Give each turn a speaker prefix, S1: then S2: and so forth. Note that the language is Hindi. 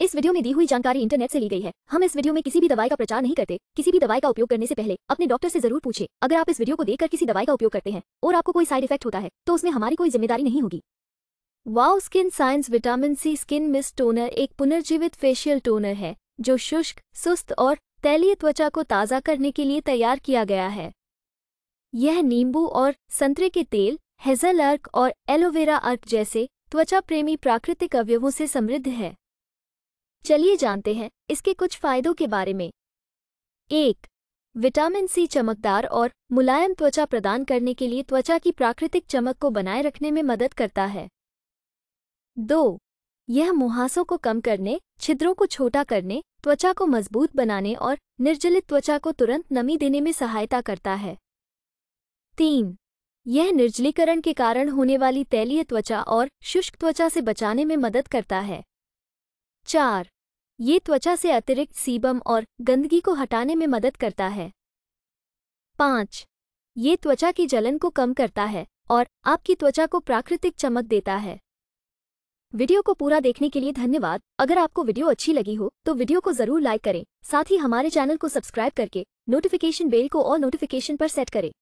S1: इस वीडियो में दी हुई जानकारी इंटरनेट से ली गई है हम इस वीडियो में किसी भी दवाई का प्रचार नहीं करते किसी भी दवाई का उपयोग करने से पहले अपने डॉक्टर से जरूर पूछे अगर आप इस वीडियो को देखकर किसी दवाई का उपयोग करते हैं और आपको कोई साइड इफेक्ट होता है तो उसमें हमारी कोई जिम्मेदारी नहीं होगी wow skin science vitamin C skin mist toner एक पुनर्जीवित फेशियल टोनर है जो शुष्क सुस्त और तैलीय त्वचा को ताज़ा करने के लिए तैयार किया गया है यह नींबू और संतरे के तेल हेजल अर्क और एलोवेरा अर्क जैसे त्वचा प्रेमी प्राकृतिक अवयवों से समृद्ध है चलिए जानते हैं इसके कुछ फायदों के बारे में एक विटामिन सी चमकदार और मुलायम त्वचा प्रदान करने के लिए त्वचा की प्राकृतिक चमक को बनाए रखने में मदद करता है दो यह मुहासों को कम करने छिद्रों को छोटा करने त्वचा को मजबूत बनाने और निर्जलित त्वचा को तुरंत नमी देने में सहायता करता है तीन यह निर्जलीकरण के कारण होने वाली तैलीय त्वचा और शुष्क त्वचा से बचाने में मदद करता है चार ये त्वचा से अतिरिक्त सीबम और गंदगी को हटाने में मदद करता है पाँच ये त्वचा की जलन को कम करता है और आपकी त्वचा को प्राकृतिक चमक देता है वीडियो को पूरा देखने के लिए धन्यवाद अगर आपको वीडियो अच्छी लगी हो तो वीडियो को जरूर लाइक करें साथ ही हमारे चैनल को सब्सक्राइब करके नोटिफिकेशन बेल को और नोटिफिकेशन पर सेट करें